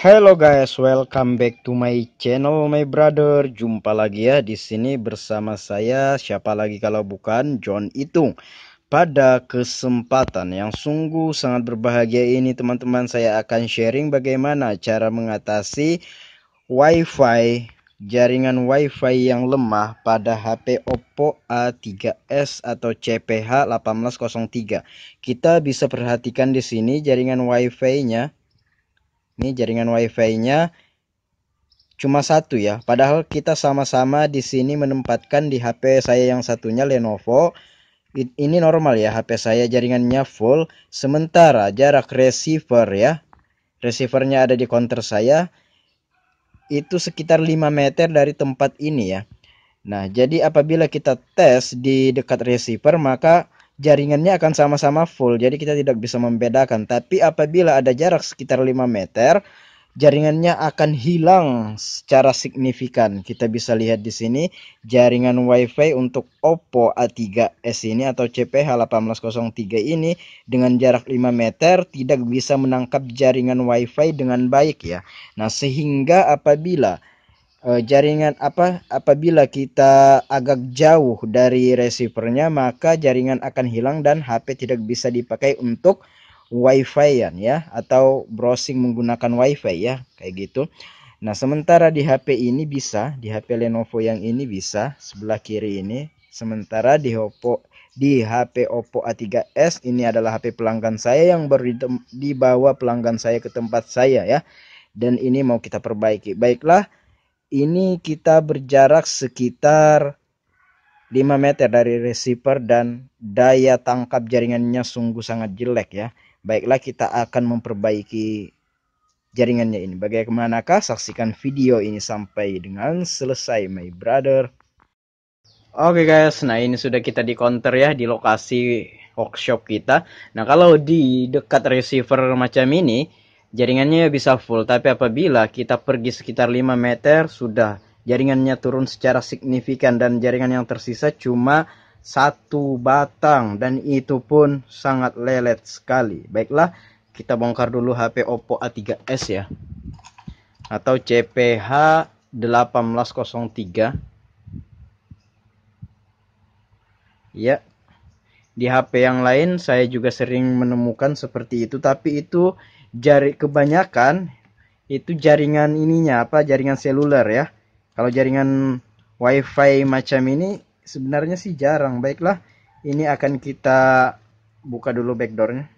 Hello guys, welcome back to my channel my brother. Jumpa lagi ya di sini bersama saya siapa lagi kalau bukan John Itung. Pada kesempatan yang sungguh sangat berbahagia ini teman-teman saya akan sharing bagaimana cara mengatasi WiFi jaringan WiFi yang lemah pada HP Oppo A3s atau CPH 1803. Kita bisa perhatikan di sini jaringan WiFi-nya ini jaringan WiFi-nya cuma satu ya. Padahal kita sama-sama di sini menempatkan di HP saya yang satunya Lenovo. Ini normal ya, HP saya jaringannya full. Sementara jarak receiver ya, receivernya ada di counter saya, itu sekitar 5 meter dari tempat ini ya. Nah, jadi apabila kita tes di dekat receiver, maka jaringannya akan sama-sama full, jadi kita tidak bisa membedakan. Tapi apabila ada jarak sekitar 5 meter, jaringannya akan hilang secara signifikan. Kita bisa lihat di sini jaringan WiFi untuk Oppo A3s ini atau CPH1803 ini dengan jarak 5 meter tidak bisa menangkap jaringan WiFi dengan baik ya. Nah, sehingga apabila Eh, jaringan apa apabila kita agak jauh dari receivernya maka jaringan akan hilang dan HP tidak bisa dipakai untuk wifi-an ya atau browsing menggunakan wifi ya kayak gitu nah sementara di HP ini bisa di HP Lenovo yang ini bisa sebelah kiri ini sementara di Oppo di HP Oppo A3s ini adalah HP pelanggan saya yang baru dibawa pelanggan saya ke tempat saya ya dan ini mau kita perbaiki baiklah ini kita berjarak sekitar 5 meter dari receiver dan daya tangkap jaringannya sungguh sangat jelek ya. Baiklah kita akan memperbaiki jaringannya ini. Bagaimanakah saksikan video ini sampai dengan selesai my brother. Oke okay guys, nah ini sudah kita di counter ya di lokasi workshop kita. Nah kalau di dekat receiver macam ini jaringannya bisa full, tapi apabila kita pergi sekitar 5 meter, sudah jaringannya turun secara signifikan dan jaringan yang tersisa cuma satu batang dan itu pun sangat lelet sekali. Baiklah, kita bongkar dulu HP Oppo A3s ya. Atau CPH 1803. Ya. Di HP yang lain saya juga sering menemukan seperti itu, tapi itu jari kebanyakan itu jaringan ininya apa jaringan seluler ya kalau jaringan wifi macam ini sebenarnya sih jarang baiklah ini akan kita buka dulu backdoornya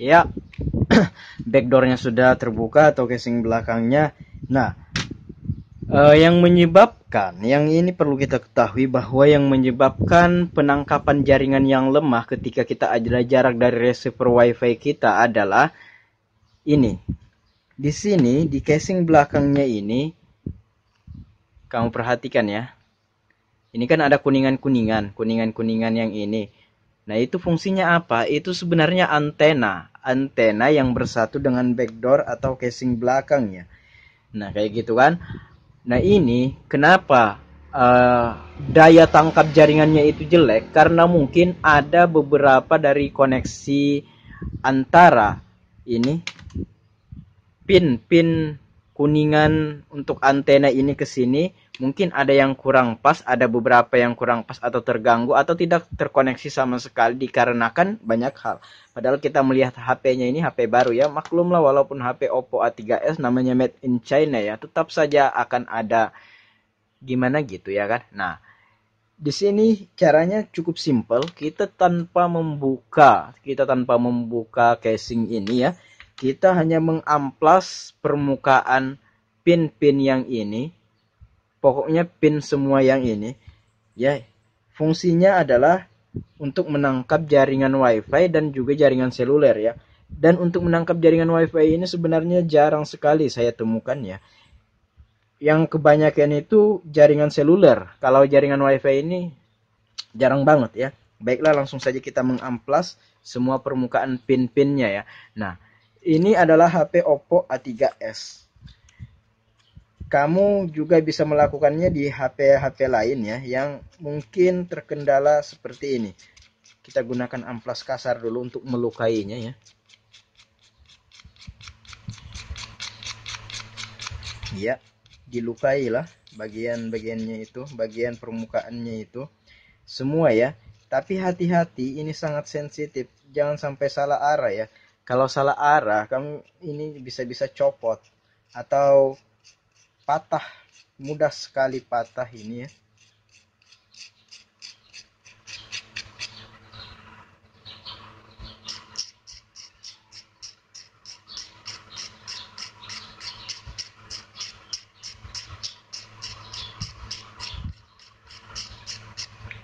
ya backdoornya sudah terbuka atau casing belakangnya nah eh, yang menyebabkan yang ini perlu kita ketahui bahwa yang menyebabkan penangkapan jaringan yang lemah ketika kita ada jarak dari receiver wifi kita adalah ini di sini di casing belakangnya ini kamu perhatikan ya ini kan ada kuningan-kuningan kuningan-kuningan yang ini nah itu fungsinya apa itu sebenarnya antena antena yang bersatu dengan backdoor atau casing belakangnya. Nah, kayak gitu kan. Nah, ini kenapa uh, daya tangkap jaringannya itu jelek karena mungkin ada beberapa dari koneksi antara ini pin-pin kuningan untuk antena ini ke sini mungkin ada yang kurang pas, ada beberapa yang kurang pas atau terganggu atau tidak terkoneksi sama sekali dikarenakan banyak hal. Padahal kita melihat HP-nya ini HP baru ya, maklumlah walaupun HP Oppo A3s namanya made in China ya, tetap saja akan ada gimana gitu ya kan. Nah, di sini caranya cukup simple, kita tanpa membuka, kita tanpa membuka casing ini ya. Kita hanya mengamplas permukaan pin-pin yang ini pokoknya pin semua yang ini ya fungsinya adalah untuk menangkap jaringan wifi dan juga jaringan seluler ya dan untuk menangkap jaringan wifi ini sebenarnya jarang sekali saya temukan ya yang kebanyakan itu jaringan seluler kalau jaringan wifi ini jarang banget ya baiklah langsung saja kita mengamplas semua permukaan pin-pinnya ya nah ini adalah HP Oppo A3s kamu juga bisa melakukannya di HP-HP lain ya yang mungkin terkendala seperti ini. Kita gunakan amplas kasar dulu untuk melukainya ya. Ya, dilukailah bagian-bagiannya itu, bagian permukaannya itu. Semua ya. Tapi hati-hati ini sangat sensitif. Jangan sampai salah arah ya. Kalau salah arah, kamu ini bisa-bisa copot atau patah mudah sekali patah ini ya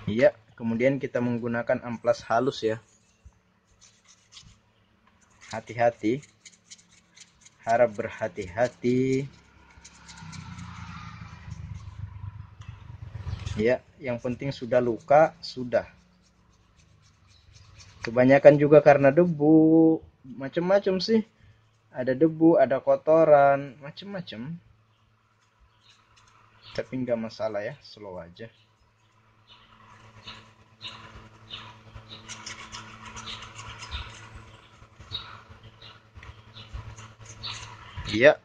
Iya, kemudian kita menggunakan amplas halus ya. Hati-hati. Harap berhati-hati. Ya, yang penting sudah luka, sudah. Kebanyakan juga karena debu, macam-macam sih. Ada debu, ada kotoran, macam-macam. Tapi nggak masalah ya, slow aja. Iya.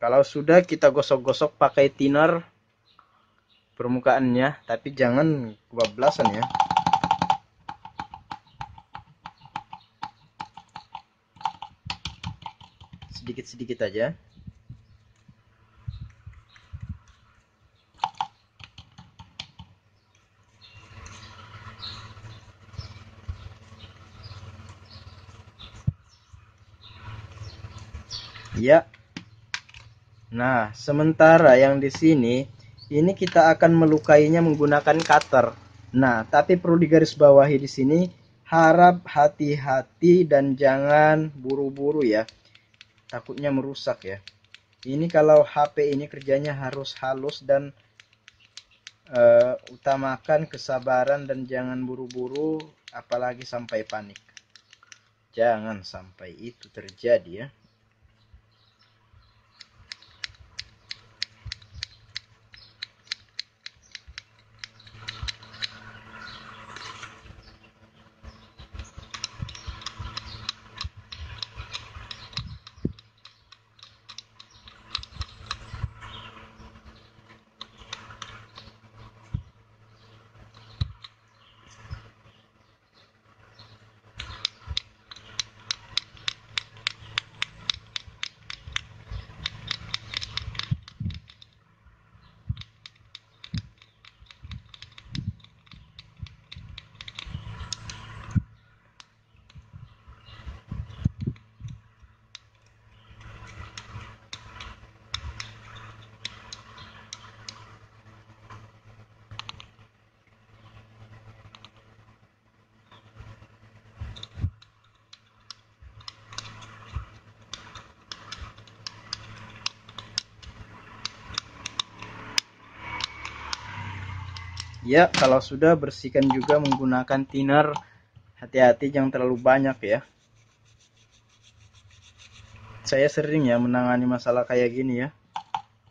Kalau sudah kita gosok-gosok pakai thinner permukaannya tapi jangan kebablasan ya sedikit-sedikit aja ya nah sementara yang di sini ini kita akan melukainya menggunakan cutter. Nah, tapi perlu digarisbawahi di sini, harap hati-hati dan jangan buru-buru ya. Takutnya merusak ya. Ini kalau HP ini kerjanya harus halus dan uh, utamakan kesabaran dan jangan buru-buru apalagi sampai panik. Jangan sampai itu terjadi ya. Ya, kalau sudah bersihkan juga menggunakan thinner. Hati-hati jangan terlalu banyak ya. Saya sering ya menangani masalah kayak gini ya.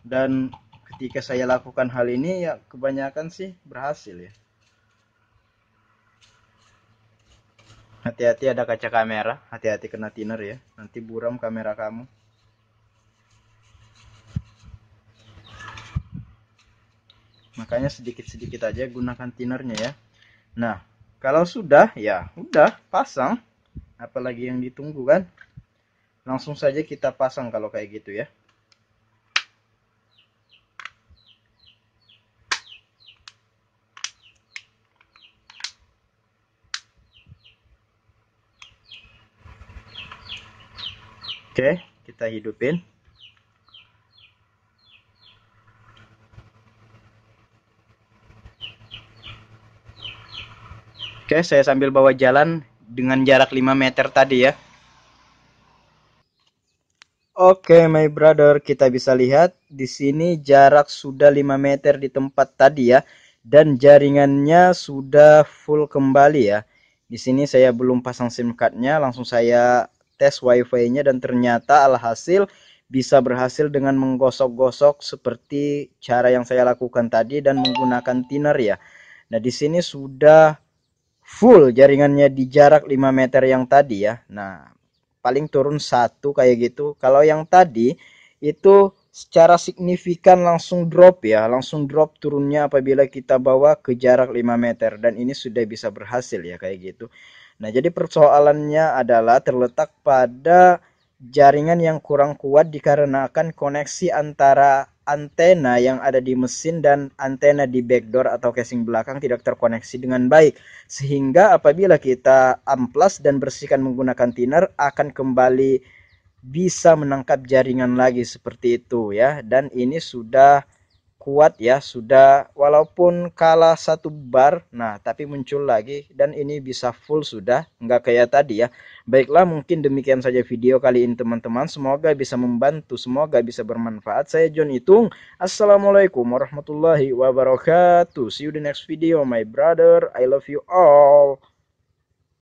Dan ketika saya lakukan hal ini ya kebanyakan sih berhasil ya. Hati-hati ada kaca kamera, hati-hati kena thinner ya. Nanti buram kamera kamu. Makanya sedikit-sedikit aja gunakan tinernya ya. Nah, kalau sudah ya udah pasang. Apalagi yang ditunggu kan. Langsung saja kita pasang kalau kayak gitu ya. Oke, kita hidupin. Oke, saya sambil bawa jalan dengan jarak 5 meter tadi ya. Oke, my brother, kita bisa lihat di sini jarak sudah 5 meter di tempat tadi ya dan jaringannya sudah full kembali ya. Di sini saya belum pasang SIM cardnya, langsung saya tes WiFi-nya dan ternyata alhasil bisa berhasil dengan menggosok-gosok seperti cara yang saya lakukan tadi dan menggunakan thinner ya. Nah, di sini sudah full jaringannya di jarak 5 meter yang tadi ya. Nah, paling turun satu kayak gitu. Kalau yang tadi itu secara signifikan langsung drop ya, langsung drop turunnya apabila kita bawa ke jarak 5 meter dan ini sudah bisa berhasil ya kayak gitu. Nah, jadi persoalannya adalah terletak pada jaringan yang kurang kuat dikarenakan koneksi antara antena yang ada di mesin dan antena di backdoor atau casing belakang tidak terkoneksi dengan baik sehingga apabila kita amplas dan bersihkan menggunakan thinner akan kembali bisa menangkap jaringan lagi seperti itu ya dan ini sudah kuat ya sudah walaupun kalah satu bar nah tapi muncul lagi dan ini bisa full sudah nggak kayak tadi ya baiklah mungkin demikian saja video kali ini teman-teman semoga bisa membantu semoga bisa bermanfaat saya John Itung Assalamualaikum warahmatullahi wabarakatuh see you the next video my brother I love you all